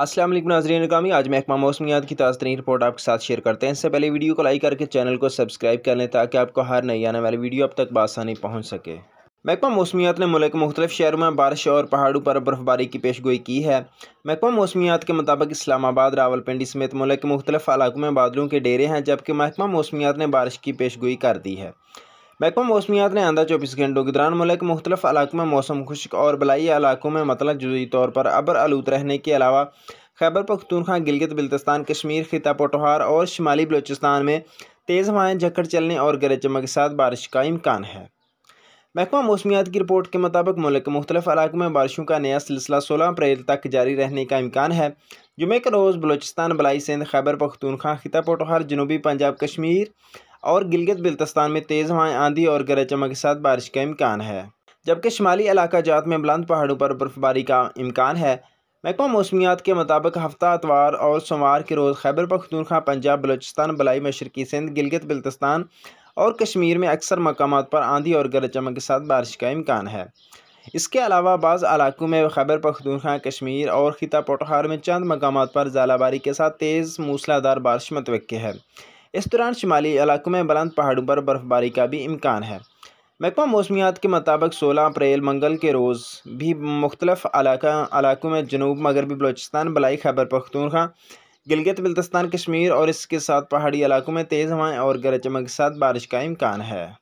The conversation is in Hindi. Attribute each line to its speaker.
Speaker 1: असलम नाजरीन कामी आज महकमा मौसमियात की ताज़ तरीन रिपोर्ट आपके साथ शेयर करते हैं इससे पहले वीडियो को लाइक करके चैनल को सब्सक्राइब कर लें ताकि आपको हर नई आने वाली वीडियो अब तक बसानी पहुँच सके महकमा मौसमियात ने मुल्क के मुख्तलिफ शहरों में बारिश और पहाड़ों पर बर्फबारी की पेश गोई की है महकमा मौसमियात के मुताबिक इस्लामाबाद रावलपिंडी समेत मुल्क के मुख्तलिफ इलाकों में बादलों के डेरे हैं जबकि महकमा मौसमियात ने बारिश की पेश गोई कर दी है महकमा मौसमियात ने आंदा चौबीस घंटों के दौरान मुल्क मुख्तलिफ इलाकों में मौसम खुश्क और बलाई इलाकों में मतलब जुजी तौर पर अबर आलूद रहने के अलावा खैबर पख्तूनखा गिलगित बिल्तिस्तान कश्मीर खिता पटोहार और शुमाली बलोचिस्तान में तेज़ हवाएँ झक्कड़ चलने और गरज चमक के साथ बारिश का इम्कान है महकमा मौसमियात की रिपोर्ट के मुताबिक मुल्क के मुख्तलिफ इलाकों में बारिशों का नया सिलसिला सोलह अप्रैल तक जारी रहने का इम्कान है जुमे के रोज़ बलोचिस्तान बलाई सिंध खैबर पखतूनखा खिता पटोहार जनूबी पंजाब कश्मीर और गिलगित बिल्तस्तान में तेज़ हवाएँ आंधी और गरज चमक के साथ बारिश का इम्कान है जबकि शुमाली इलाका जात में बुलंद पहाड़ों पर बर्फबारी का इम्कान है महकमा मौसमियात के मुताबिक हफ्ता अतवार और सोमवार के रोज़ खैबर पखतूनखा पंजाब बलोचिस्तान बलाई मशरकी सिंध गिलगित बिल्तस्तान और कश्मीर में अक्सर मकाम पर आंधी और गरज चमक के साथ बारिश का इम्कान है इसके अलावा बाज़ इलाकों में खैबर पखतूनखा कश्मीर और खिता पोटहार में चंद मकाम पर जालाबारी के साथ तेज़ मूसलाधार बारिश मतवक़ है इस दौरान शुमाली इलाकों में बुलंद पहाड़ों पर बर्फ़बारी का भी इम्कान है महकमा मौसमियात के मुताबिक सोलह अप्रैल मंगल के रोज़ भी मुख्तलफ़ इलाकों में जनूब मगरबी बलोचिस्तान बलाई खैबर पख्तूनखा गिलगित बल्तस्तान कश्मीर और इसके साथ पहाड़ी इलाकों में तेज़ हवाएं और गरज चमक के साथ बारिश का इम्कान है